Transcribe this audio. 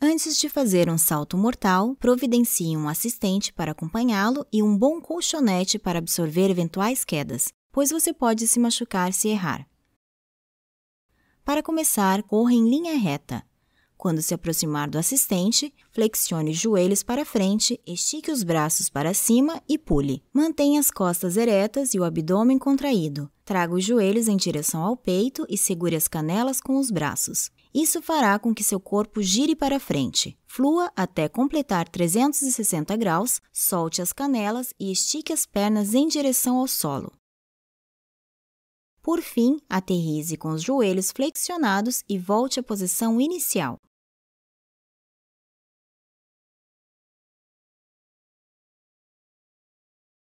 Antes de fazer um salto mortal, providencie um assistente para acompanhá-lo e um bom colchonete para absorver eventuais quedas, pois você pode se machucar se errar. Para começar, corra em linha reta. Quando se aproximar do assistente, flexione os joelhos para frente, estique os braços para cima e pule. Mantenha as costas eretas e o abdômen contraído. Traga os joelhos em direção ao peito e segure as canelas com os braços. Isso fará com que seu corpo gire para frente. Flua até completar 360 graus, solte as canelas e estique as pernas em direção ao solo. Por fim, aterrize com os joelhos flexionados e volte à posição inicial.